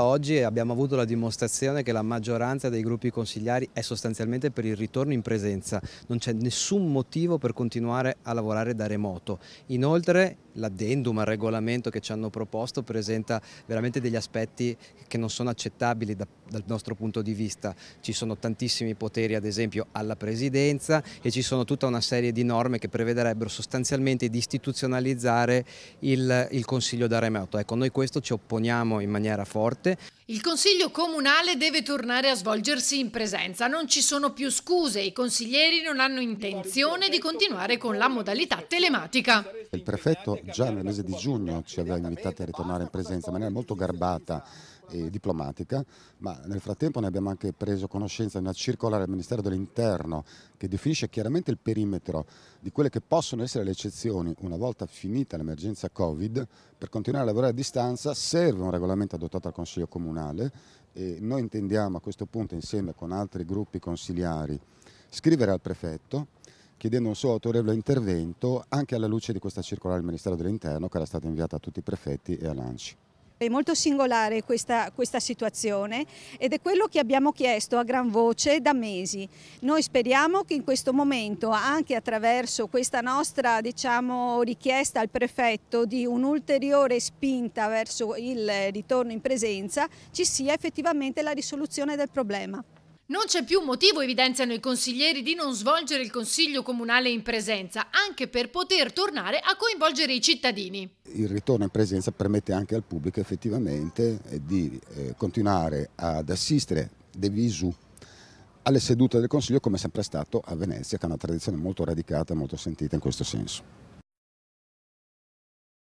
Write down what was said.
Oggi abbiamo avuto la dimostrazione che la maggioranza dei gruppi consigliari è sostanzialmente per il ritorno in presenza, non c'è nessun motivo per continuare a lavorare da remoto. Inoltre l'addendum al regolamento che ci hanno proposto presenta veramente degli aspetti che non sono accettabili da, dal nostro punto di vista. Ci sono tantissimi poteri ad esempio alla presidenza e ci sono tutta una serie di norme che prevederebbero sostanzialmente di istituzionalizzare il, il consiglio da remoto. Ecco, noi questo ci opponiamo in maniera forte notte. Il Consiglio Comunale deve tornare a svolgersi in presenza, non ci sono più scuse, i consiglieri non hanno intenzione di continuare con la modalità telematica. Il prefetto già nel mese di giugno ci aveva invitati a ritornare in presenza in maniera molto garbata e diplomatica, ma nel frattempo ne abbiamo anche preso conoscenza di una circolare del Ministero dell'Interno che definisce chiaramente il perimetro di quelle che possono essere le eccezioni una volta finita l'emergenza Covid. Per continuare a lavorare a distanza serve un regolamento adottato al Consiglio Comunale e noi intendiamo a questo punto insieme con altri gruppi consiliari scrivere al prefetto chiedendo un suo autorevole intervento anche alla luce di questa circolare del Ministero dell'Interno che era stata inviata a tutti i prefetti e a Lanci. È molto singolare questa, questa situazione ed è quello che abbiamo chiesto a gran voce da mesi. Noi speriamo che in questo momento, anche attraverso questa nostra diciamo, richiesta al prefetto di un'ulteriore spinta verso il ritorno in presenza, ci sia effettivamente la risoluzione del problema. Non c'è più motivo, evidenziano i consiglieri, di non svolgere il Consiglio Comunale in presenza, anche per poter tornare a coinvolgere i cittadini. Il ritorno in presenza permette anche al pubblico effettivamente eh, di eh, continuare ad assistere de visu alle sedute del Consiglio come è sempre stato a Venezia, che è una tradizione molto radicata e molto sentita in questo senso.